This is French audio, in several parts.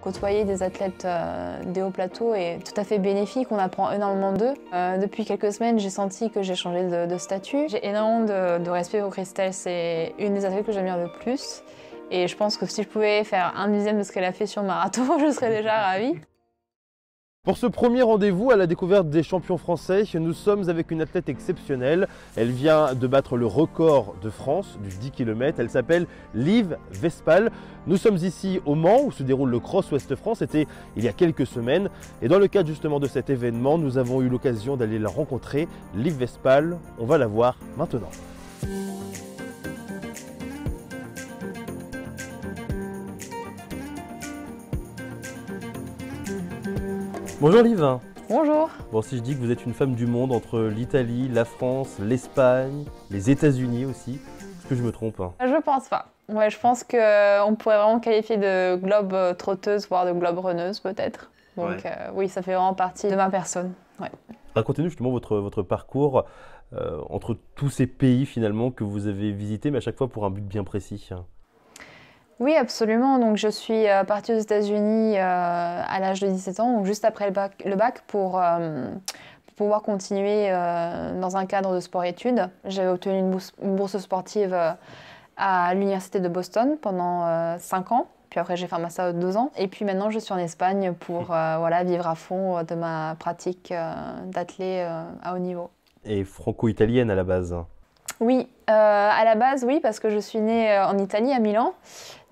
Côtoyer des athlètes euh, des hauts plateaux est tout à fait bénéfique, on apprend énormément d'eux. Euh, depuis quelques semaines, j'ai senti que j'ai changé de, statut. J'ai énormément de, respect pour Christelle, c'est une des athlètes que j'admire le plus. Et je pense que si je pouvais faire un dixième de ce qu'elle a fait sur marathon, je serais déjà ravie. Pour ce premier rendez-vous à la découverte des champions français, nous sommes avec une athlète exceptionnelle. Elle vient de battre le record de France du 10 km. Elle s'appelle Liv Vespal. Nous sommes ici au Mans où se déroule le Cross Ouest France. C'était il y a quelques semaines. Et dans le cadre justement de cet événement, nous avons eu l'occasion d'aller la rencontrer. Liv Vespal, on va la voir maintenant. Bonjour Liv. Bonjour. Bon, si je dis que vous êtes une femme du monde entre l'Italie, la France, l'Espagne, les États-Unis aussi, est-ce que je me trompe Je hein Je pense pas. Ouais, je pense qu'on pourrait vraiment qualifier de globe euh, trotteuse, voire de globe reneuse, peut-être. Donc euh, oui, ça fait vraiment partie de ma personne. Racontez-nous justement votre, votre parcours euh, entre tous ces pays finalement que vous avez visités, mais à chaque fois pour un but bien précis. Hein. Oui, absolument. Donc, je suis euh, partie aux États-Unis euh, à l'âge de 17 ans, juste après le bac, le bac pour, euh, pouvoir continuer dans un cadre de sport-études. J'avais obtenu une bourse, sportive à l'université de Boston pendant 5 ans. Puis après, j'ai fait un master de 2 ans. Et puis maintenant, je suis en Espagne pour mmh. voilà, vivre à fond de ma pratique d'athlète à haut niveau. Et franco-italienne à la base oui, euh, à la base, oui, parce que je suis née euh, en Italie, à Milan,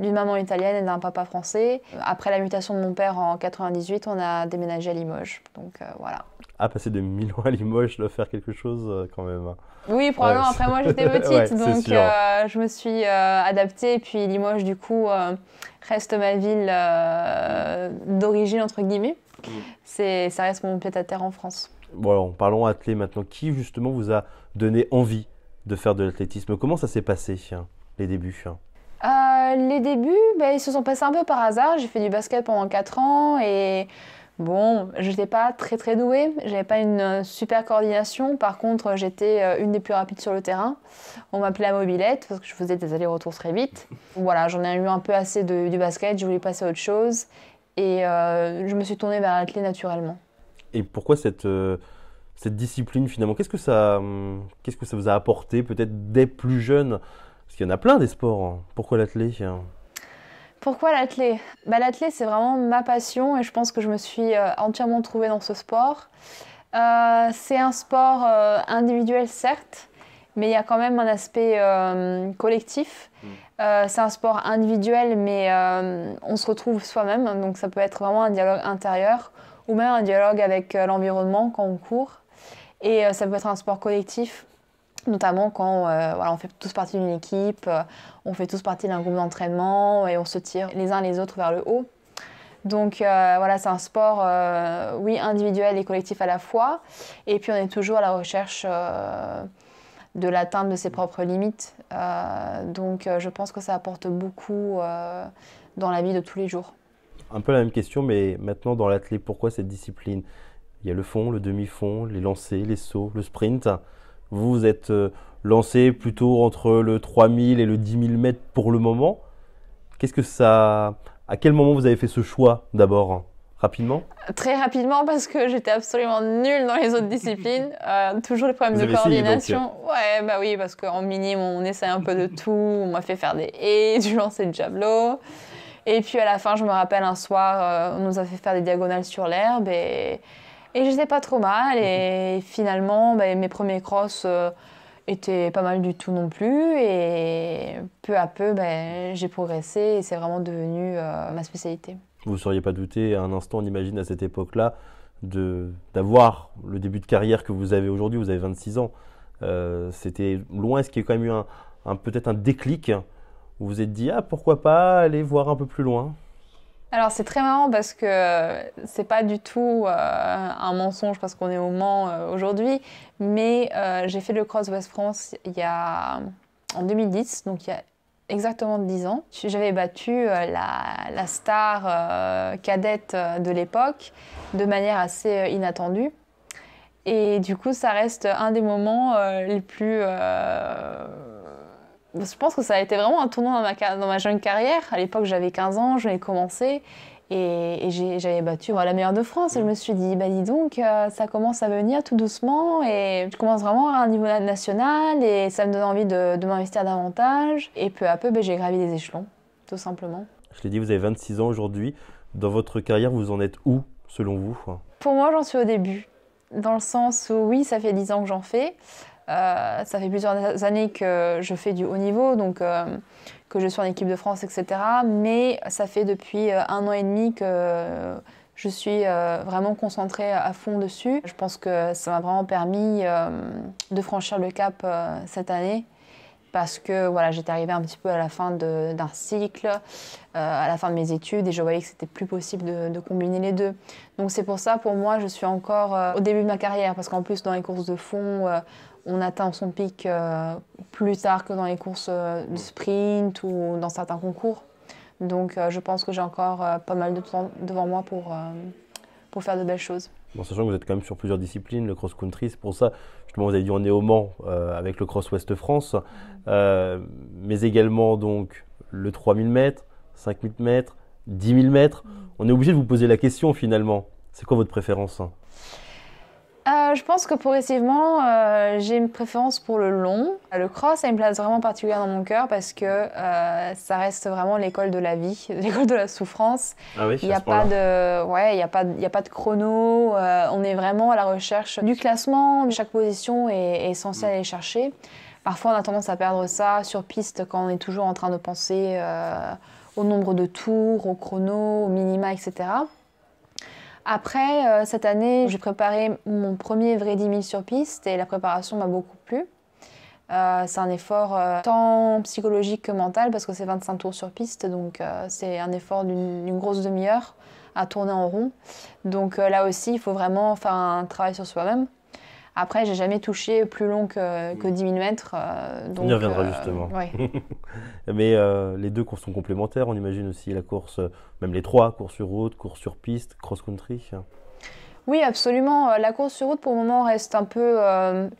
d'une maman italienne et d'un papa français. Euh, après la mutation de mon père en 98, on a déménagé à Limoges. Donc voilà. Ah, passer de Milan à Limoges, le faire quelque chose quand même. Hein. Oui, probablement. Après, moi, j'étais petite, donc je me suis adaptée. Et puis Limoges, du coup, reste ma ville d'origine, entre guillemets. Mm. C'est, ça reste mon pied à terre en France. Bon, alors, parlons athlé maintenant. Qui, justement, vous a donné envie de faire de l'athlétisme. Comment ça s'est passé, hein, les débuts hein euh, Les débuts, ben, ils se sont passés un peu par hasard. J'ai fait du basket pendant 4 ans et bon, n'étais pas très très douée. J'avais pas une super coordination. Par contre, j'étais euh, une des plus rapides sur le terrain. On m'appelait la mobilette parce que je faisais des allers-retours très vite. Voilà, j'en ai eu un peu assez du basket. Je voulais passer à autre chose et euh, je me suis tournée vers l'athlé naturellement. Et pourquoi cette cette discipline finalement Qu'est-ce que ça, qu'est-ce que ça vous a apporté peut-être dès plus jeune Parce qu'il y en a plein des sports. Hein. Pourquoi l'athlée pourquoi l'athlé bah, c'est vraiment ma passion et je pense que je me suis euh, entièrement trouvée dans ce sport. Euh, c'est un sport euh, individuel, certes, mais il y a quand même un aspect collectif. Mm. c'est un sport individuel, mais on se retrouve soi-même, donc ça peut être vraiment un dialogue intérieur ou même un dialogue avec l'environnement quand on court. Et euh, ça peut être un sport collectif, notamment quand euh, voilà, on fait tous partie d'une équipe, euh, on fait tous partie d'un groupe d'entraînement et on se tire les uns les autres vers le haut. Donc voilà, c'est un sport, oui, individuel et collectif à la fois. Et puis on est toujours à la recherche de l'atteinte de ses propres limites. donc je pense que ça apporte beaucoup dans la vie de tous les jours. Un peu la même question, mais maintenant dans l'athlète, pourquoi cette discipline il y a le fond, le demi-fond, les lancers, les sauts, le sprint. Vous êtes euh, lancé plutôt entre le 3000 et le 10 000 mètres pour le moment. Qu'est-ce que ça. À quel moment vous avez fait ce choix d'abord Rapidement Très rapidement parce que j'étais absolument nulle dans les autres disciplines. Euh, toujours les problèmes de coordination. ouais, bah oui, parce qu'en minime, on essaie un peu de tout. On m'a fait faire des haies, du lancer de javelot. Et puis à la fin, je me rappelle un soir, euh, on nous a fait faire des diagonales sur l'herbe et et je n'étais pas trop mal. Et finalement, ben, mes premiers cross euh, étaient pas mal du tout non plus. Et peu à peu, ben, j'ai progressé et c'est vraiment devenu euh, ma spécialité. Vous ne seriez pas douté à un instant, on imagine à cette époque-là, d'avoir le début de carrière que vous avez aujourd'hui. Vous avez 26 ans. Euh, c'était loin. Est-ce qu'il y a quand même eu un, peut-être un déclic où vous vous êtes dit, ah pourquoi pas aller voir un peu plus loin alors c'est très marrant parce que c'est pas du tout euh, un mensonge parce qu'on est au Mans euh, aujourd'hui, mais euh, j'ai fait le Cross West France il y a en 2010, donc il y a exactement 10 ans. J'avais battu la star cadette de l'époque de manière assez inattendue. Et du coup, ça reste un des moments les plus je pense que ça a été vraiment un tournant dans ma, dans ma jeune carrière. À l'époque, j'avais 15 ans, je l'ai commencé. Et, et j'avais battu la meilleure de France. Et je me suis dit, bah dis donc, euh, ça commence à venir tout doucement. Et je commence vraiment à un niveau national. Et ça me donne envie de, m'investir davantage. Et peu à peu, bah, j'ai gravi les échelons, tout simplement. Je l'ai dit, vous avez 26 ans aujourd'hui. Dans votre carrière, vous en êtes où, selon vous Pour moi, j'en suis au début. Dans le sens où, oui, ça fait 10 ans que j'en fais. Euh, ça fait plusieurs années que je fais du haut niveau, donc euh, que je suis en équipe de France, etc. Mais ça fait depuis euh, un an et demi que je suis vraiment concentrée à fond dessus. Je pense que ça m'a vraiment permis de franchir le cap cette année parce que voilà, j'étais arrivée un petit peu à la fin d'un cycle, à la fin de mes études, et je voyais que c'était plus possible de, combiner les deux. Donc c'est pour ça, pour moi, je suis encore au début de ma carrière, parce qu'en plus, dans les courses de fond, on atteint son pic euh, plus tard que dans les courses euh, de sprint ou dans certains concours. Donc euh, je pense que j'ai encore pas mal de temps devant moi pour, pour faire de belles choses. sachant que vous êtes quand même sur plusieurs disciplines, le cross-country, c'est pour ça, justement, vous avez dit on est au Mans avec le Cross Ouest France, mm. mais également donc le 3000 mètres, 5000 mètres, 10 000 mètres. Mm. On est obligé de vous poser la question finalement, c'est quoi votre préférence hein euh, je pense que progressivement, euh, j'ai une préférence pour le long. Euh, le cross a une place vraiment particulière dans mon cœur parce que ça reste vraiment l'école de la vie, l'école de la souffrance. Ah il n'y a, pas de, ouais, a, a pas de chrono. on est vraiment à la recherche du classement. Chaque position est, essentielle à mm. aller chercher. Parfois, on a tendance à perdre ça sur piste quand on est toujours en train de penser au nombre de tours, au chrono, au minima, etc. Après, euh, cette année, j'ai préparé mon premier vrai 10 000 sur piste et la préparation m'a beaucoup plu. Euh, c'est un effort euh, tant psychologique que mental parce que c'est 25 tours sur piste, donc c'est un effort d'une grosse demi-heure à tourner en rond. Donc là aussi, il faut vraiment faire un travail sur soi-même. Après, j'ai jamais touché plus long que, que 10 mm. 000 mètres. Euh, On y reviendra euh, justement. Mais euh, les deux courses sont complémentaires. On imagine aussi la course, même les trois, course sur route, course sur piste, cross-country. Oui, absolument. La course sur route, pour le moment, reste un peu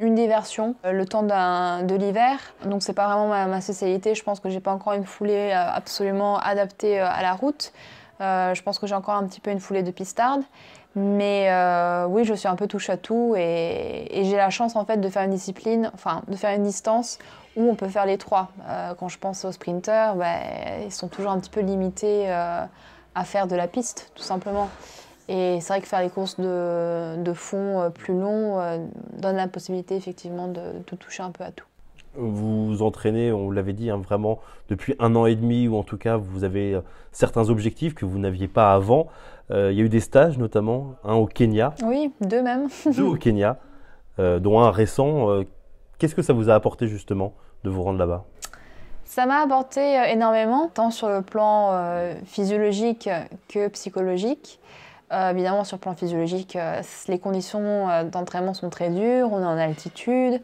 une diversion. le temps de l'hiver. Donc, c'est pas vraiment ma, ma, spécialité. Je pense que j'ai pas encore une foulée absolument adaptée à la route. je pense que j'ai encore un petit peu une foulée de pistarde. Mais euh, oui, je suis un peu touche à tout et, j'ai la chance en fait de faire une discipline, enfin de faire une distance où on peut faire les trois. Euh, quand je pense aux sprinters, ben, ils sont toujours un petit peu limités euh, à faire de la piste, tout simplement. Et c'est vrai que faire les courses de, fond plus long donne la possibilité effectivement de, de toucher un peu à tout vous entraînez, on l'avait dit, hein, vraiment depuis un an et demi, ou en tout cas vous avez certains objectifs que vous n'aviez pas avant. Euh, il y a eu des stages notamment, un au Kenya. Oui, deux même. deux au Kenya, euh, dont un récent. Euh, qu'est-ce que ça vous a apporté justement de vous rendre là-bas ça m'a apporté énormément, tant sur le plan physiologique que psychologique. évidemment, sur le plan physiologique, les conditions d'entraînement sont très dures, on est en altitude,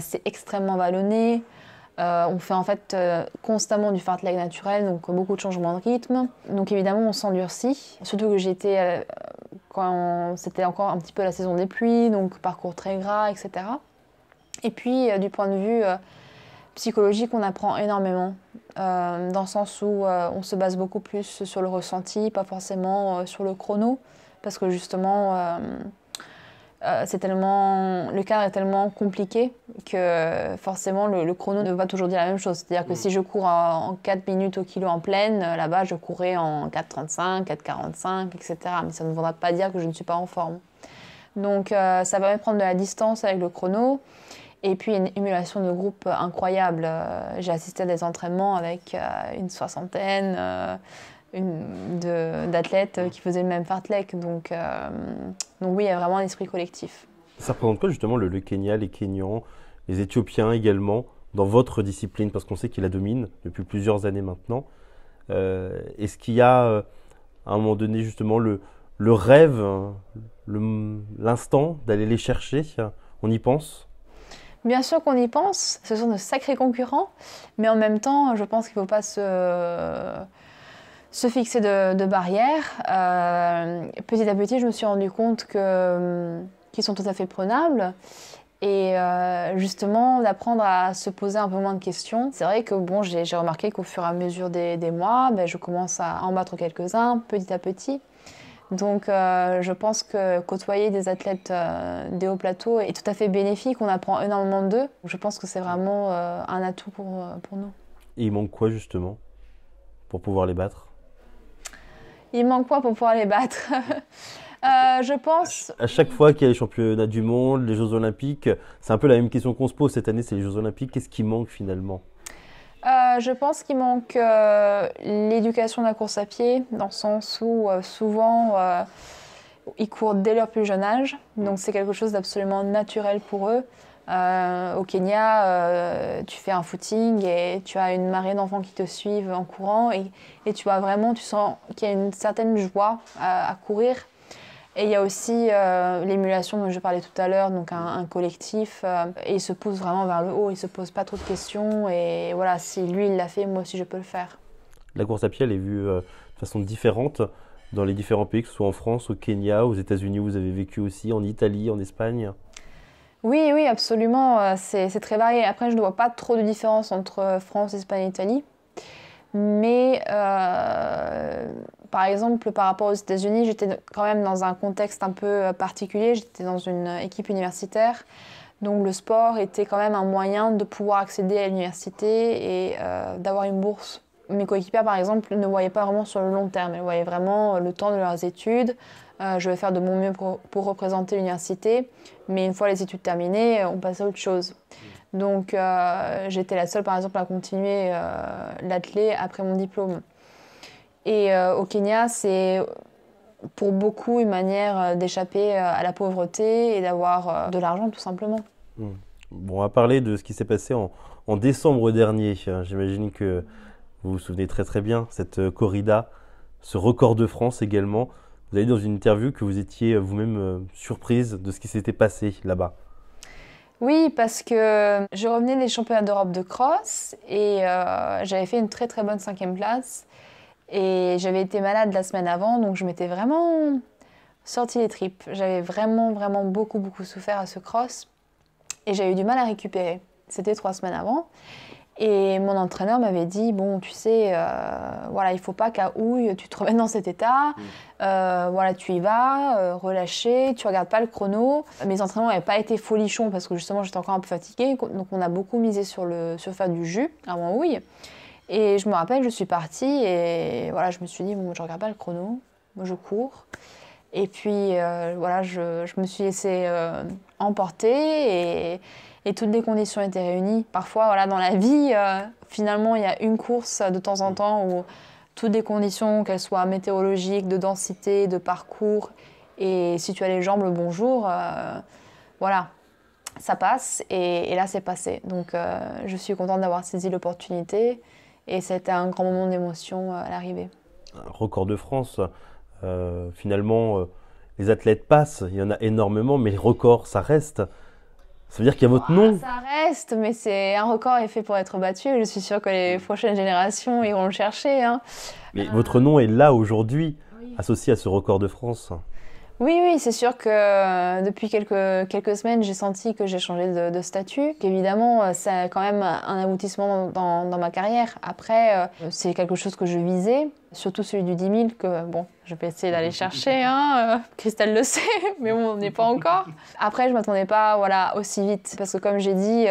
c'est extrêmement vallonné, euh, on fait en fait euh, constamment du fartlek naturel, donc beaucoup de changements de rythme. Donc évidemment, on s'endurcit. Surtout que j'étais euh, quand c'était encore un petit peu la saison des pluies, donc parcours très gras, etc. Et puis du point de vue psychologique, on apprend énormément, dans le sens où on se base beaucoup plus sur le ressenti, pas forcément sur le chrono, parce que justement euh, c'est tellement le cadre est tellement compliqué que euh, forcément le, chrono ne va toujours dire la même chose. C'est-à-dire que mm. si je cours en, 4 minutes au kilo en pleine, euh, là-bas je courrais en 4,35, 4,45, etc. Mais ça ne voudra pas dire que je ne suis pas en forme. Donc ça va prendre de la distance avec le chrono. Et puis une émulation de groupe incroyable. J'ai assisté à des entraînements avec une soixantaine d'athlètes euh, qui faisaient le même fartlek. Donc, euh, donc oui, il y a vraiment un esprit collectif. Ça représente quoi justement le, Kenya, les Kenyans, les Éthiopiens également dans votre discipline Parce qu'on sait qu'il la domine depuis plusieurs années maintenant. Euh, est-ce qu'il y a à un moment donné justement le, le rêve, l'instant d'aller les chercher On y pense Bien sûr qu'on y pense, ce sont de sacrés concurrents, mais en même temps, je pense qu'il ne faut pas se se fixer de, barrières. Euh, petit à petit, je me suis rendu compte que hum, qu'ils sont tout à fait prenables et euh, justement d'apprendre à se poser un peu moins de questions. C'est vrai que bon, j'ai remarqué qu'au fur et à mesure des, des mois, ben, je commence à en battre quelques-uns petit à petit. Donc euh, je pense que côtoyer des athlètes des hauts plateaux est tout à fait bénéfique, on apprend énormément d'eux. Je pense que c'est vraiment un atout pour, pour nous. Et il manque quoi justement pour pouvoir les battre il manque quoi pour pouvoir les battre euh, je pense. À chaque fois qu'il y a les championnats du monde, les Jeux Olympiques, c'est un peu la même question qu'on se pose cette année, c'est les Jeux Olympiques. Qu'est-ce qui manque finalement euh, je pense qu'il manque euh, l'éducation de la course à pied, dans le sens où souvent ils courent dès leur plus jeune âge, donc c'est quelque chose d'absolument naturel pour eux. Euh, au Kenya, euh, tu fais un footing et tu as une marée d'enfants qui te suivent en courant et, tu vois vraiment, tu sens qu'il y a une certaine joie euh, à, courir. Et il y a aussi l'émulation dont je parlais tout à l'heure, donc un, collectif. et il se pousse vraiment vers le haut, il se pose pas trop de questions. Et voilà, si lui il l'a fait, moi aussi je peux le faire. La course à pied, elle est vue de façon différente dans les différents pays, que ce soit en France, au Kenya, aux États-Unis, vous avez vécu aussi, en Italie, en Espagne oui, oui, absolument. Euh, c'est très varié. Après, je ne vois pas trop de différence entre euh, France, Espagne et Italie. Mais euh, par exemple, par rapport aux États-Unis, j'étais quand même dans un contexte un peu particulier. J'étais dans une équipe universitaire. Donc le sport était quand même un moyen de pouvoir accéder à l'université et d'avoir une bourse. Mes coéquipiers, par exemple, ne voyaient pas vraiment sur le long terme. Elles voyaient vraiment le temps de leurs études, euh, je vais faire de mon mieux pour, représenter l'université, mais une fois les études terminées, on passe à autre chose. Mm. Donc euh, j'étais la seule, par exemple, à continuer euh, après mon diplôme. Et euh, au Kenya, c'est pour beaucoup une manière d'échapper à la pauvreté et d'avoir de l'argent, tout simplement. Mm. Bon, on va parler de ce qui s'est passé en, en décembre dernier. Hein, j'imagine que vous vous souvenez très très bien, cette corrida, ce record de France également. Vous avez dit dans une interview que vous étiez euh, vous-même euh, surprise de ce qui s'était passé là-bas. Oui, parce que je revenais des championnats d'Europe de cross et euh, j'avais fait une très très bonne cinquième place. Et j'avais été malade la semaine avant, donc je m'étais vraiment sorti les tripes. J'avais vraiment vraiment beaucoup beaucoup souffert à ce cross et j'avais eu du mal à récupérer. C'était trois semaines avant. Et mon entraîneur m'avait dit bon, tu sais, il euh, voilà, il faut pas qu'à houille tu te remettes dans cet état. Mm. Euh, voilà, tu y vas, euh, relâché, tu regardes pas le chrono. Mes entraînements n'avaient pas été folichons parce que justement j'étais encore un peu fatiguée, donc on a beaucoup misé sur le sur faire du jus avant houille. Et je me rappelle, je suis partie et voilà, je me suis dit bon, je regarde pas le chrono, moi je cours. Et puis voilà, je, je, me suis laissée emporter et et toutes les conditions étaient réunies. Parfois, voilà, dans la vie, euh, finalement, il y a une course de temps en temps où toutes les conditions, qu'elles soient météorologiques, de densité, de parcours, et si tu as les jambes, le bonjour, euh, voilà, ça passe, et, là, c'est passé. Donc, euh, je suis contente d'avoir saisi l'opportunité, et c'était un grand moment d'émotion à l'arrivée. Record de France, finalement, les athlètes passent, il y en a énormément, mais les records, ça reste. Ça veut dire qu'il y a votre nom. Ah, ça reste, mais c'est un record est fait pour être battu. Je suis sûre que les prochaines générations iront le chercher. Hein. Mais euh. votre nom est là aujourd'hui, associé à ce record de France. Oui, oui, c'est sûr que euh, depuis quelques, semaines, j'ai senti que j'ai changé de, statut. Évidemment, c'est euh, quand même un aboutissement dans, ma carrière. Après, euh, c'est quelque chose que je visais, surtout celui du 10 000, que bon, je vais essayer d'aller chercher, hein, Christelle le sait, mais on n'est pas encore. Après, je ne m'attendais pas voilà, aussi vite, parce que comme j'ai dit,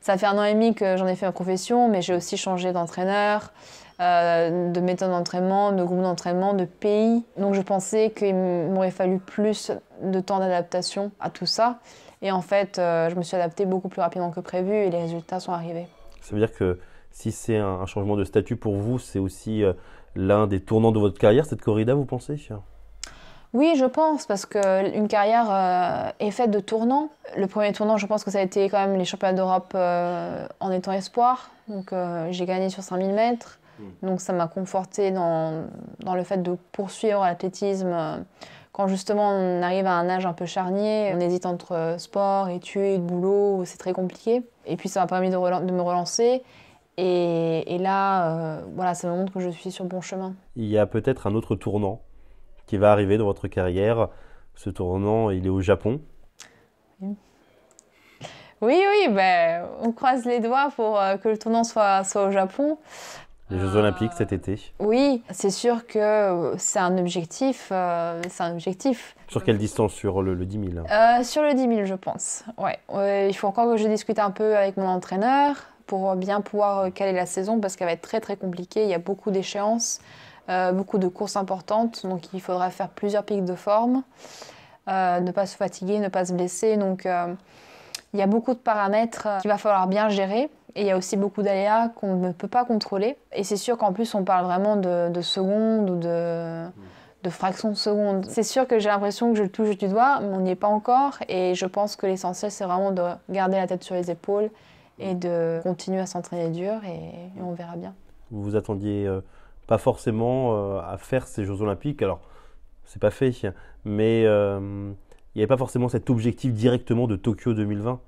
ça fait un an et demi que j'en ai fait ma profession, mais j'ai aussi changé d'entraîneur. Euh, de méthodes d'entraînement, de groupes d'entraînement, de pays. Donc je pensais qu'il m'aurait fallu plus de temps d'adaptation à tout ça. Et en fait, euh, je me suis adaptée beaucoup plus rapidement que prévu et les résultats sont arrivés. Ça veut dire que si c'est un changement de statut pour vous, c'est aussi euh, l'un des tournants de votre carrière, cette corrida, vous pensez oui, je pense, parce qu'une carrière est faite de tournants. Le premier tournant, je pense que ça a été quand même les championnats d'Europe en étant espoir. Donc j'ai gagné sur 5000 mètres. Mm. Donc ça m'a conforté dans, le fait de poursuivre l'athlétisme. Euh, quand justement on arrive à un âge un peu charnier, on hésite entre euh, sport, études, boulot, c'est très compliqué. Et puis ça m'a permis de, me relancer. Et, là, euh, voilà, ça me montre que je suis sur bon chemin. Il y a peut-être un autre tournant qui va arriver dans votre carrière. Ce tournant, il est au Japon. Oui. Oui, ben, on croise les doigts pour que le tournant soit, soit au Japon les Jeux Olympiques cet été Oui, c'est sûr que c'est un objectif. Euh, c'est un objectif. Sur quelle distance Sur le, 10 000 euh, Sur le 10 000, je pense. Ouais. il faut encore que je discute un peu avec mon entraîneur pour bien pouvoir euh, caler la saison parce qu'elle va être très très compliquée. Il y a beaucoup d'échéances, beaucoup de courses importantes, donc il faudra faire plusieurs pics de forme, ne pas se fatiguer, ne pas se blesser. Donc il y a beaucoup de paramètres qu'il va falloir bien gérer et il y a aussi beaucoup d'aléas qu'on ne peut pas contrôler. Et c'est sûr qu'en plus, on parle vraiment de, secondes ou de, de fractions de secondes. C'est sûr que j'ai l'impression que je le touche du doigt, mais on n'y est pas encore. Et je pense que l'essentiel, c'est vraiment de garder la tête sur les épaules et de continuer à s'entraîner dur et, on verra bien. Vous vous attendiez euh, pas forcément euh, à faire ces Jeux Olympiques, alors c'est pas fait, mais euh, il n'y avait pas forcément cet objectif directement de Tokyo 2020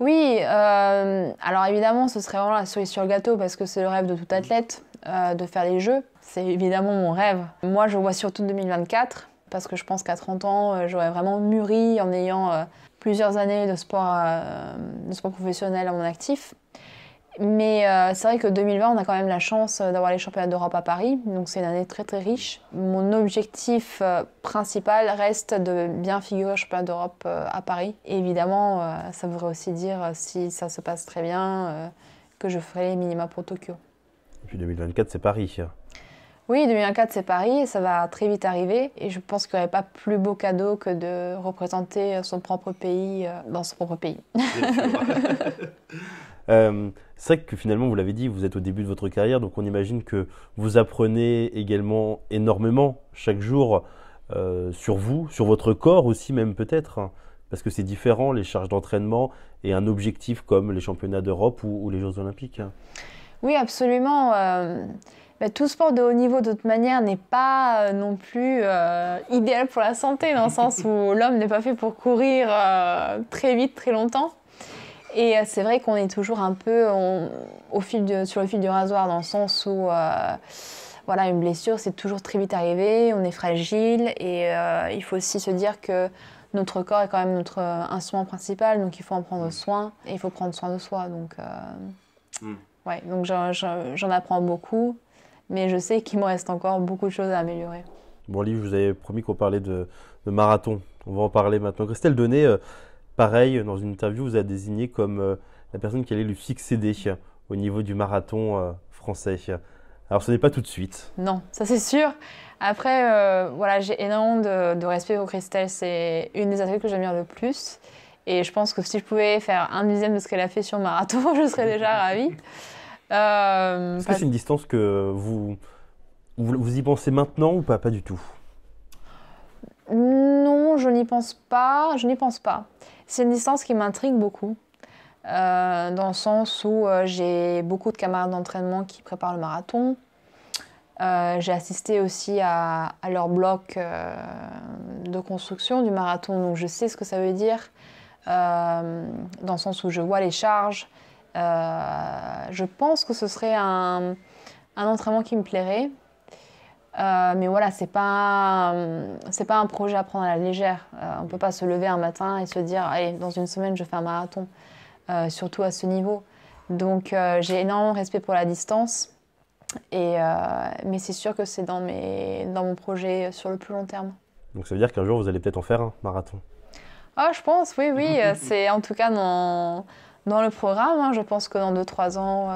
oui, euh, alors évidemment, ce serait vraiment la souris sur le gâteau parce que c'est le rêve de tout athlète euh, de faire les Jeux. C'est évidemment mon rêve. Moi, je vois surtout 2024 parce que je pense qu'à 30 ans, euh, j'aurais vraiment mûri en ayant plusieurs années de sport, de sport professionnel à mon actif. Mais euh, c'est vrai que 2020, on a quand même la chance euh, d'avoir les championnats d'Europe à Paris. Donc c'est une année très très riche. Mon objectif euh, principal reste de bien figurer aux championnats d'Europe à Paris. Et évidemment, ça voudrait aussi dire, si ça se passe très bien, que je ferai les minima pour Tokyo. Et puis 2024, c'est Paris. Hein. Oui, 2024, c'est Paris et ça va très vite arriver. Et je pense qu'il n'y aurait pas plus beau cadeau que de représenter son propre pays dans son propre pays. Euh, c'est vrai que finalement, vous l'avez dit, vous êtes au début de votre carrière, donc on imagine que vous apprenez également énormément chaque jour euh, sur vous, sur votre corps aussi même peut-être, hein, parce que c'est différent les charges d'entraînement et un objectif comme les championnats d'Europe ou, les Jeux olympiques. Oui, absolument. Euh, bah, tout sport de haut niveau, d'autre manière, n'est pas non plus idéal pour la santé, dans le sens où l'homme n'est pas fait pour courir très vite, très longtemps. Et euh, c'est vrai qu'on est toujours un peu au fil sur le fil du rasoir, dans le sens où euh, voilà, une blessure, c'est toujours très vite arrivé, on est fragile, et euh, il faut aussi se dire que notre corps est quand même notre instrument principal, donc il faut en prendre mm. soin, et il faut prendre soin de soi. Donc, mm. ouais, donc j'en apprends beaucoup, mais je sais qu'il me reste encore beaucoup de choses à améliorer. Bon, Liv, je vous avais promis qu'on parlait de, marathon. On va en parler maintenant. Christelle Donnet, Pareil, dans une interview, vous a désigné comme euh, la personne qui allait lui succéder au niveau du marathon euh, français. Alors ce n'est pas tout de suite. Non, ça c'est sûr. Après, euh, voilà, j'ai énormément de, respect pour Christelle. C'est une des athlètes que j'admire le plus. Et je pense que si je pouvais faire un dixième de ce qu'elle a fait sur marathon, je serais déjà ravie. Est-ce que c'est une distance que vous, vous, vous, y pensez maintenant ou pas, pas du tout Non, je n'y pense pas. Je n'y pense pas. C'est une distance qui m'intrigue beaucoup, euh, dans le sens où euh, j'ai beaucoup de camarades d'entraînement qui préparent le marathon. Euh, j'ai assisté aussi à, leur bloc de construction du marathon, donc je sais ce que ça veut dire, dans le sens où je vois les charges. je pense que ce serait un entraînement qui me plairait, euh, mais voilà, c'est pas euh, pas un projet à prendre à la légère. On euh, on peut pas se lever un matin et se dire allez dans une semaine je fais un marathon, surtout à ce niveau. Donc j'ai énormément de respect pour la distance, et mais c'est sûr que c'est dans dans mon projet sur le plus long terme. Donc ça veut dire qu'un jour vous allez peut-être en faire un marathon. Ah, je pense oui oui c'est en tout cas dans dans le programme. Hein. Je pense que dans 2-3 ans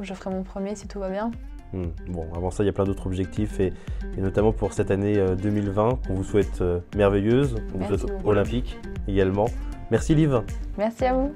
je ferai mon premier si tout va bien. Hmm. Bon, avant ça, il y a plein d'autres objectifs et, notamment pour cette année 2020 euh, qu'on vous souhaite euh, merveilleuse, vous souhaite olympique également. Merci Liv. Merci à vous.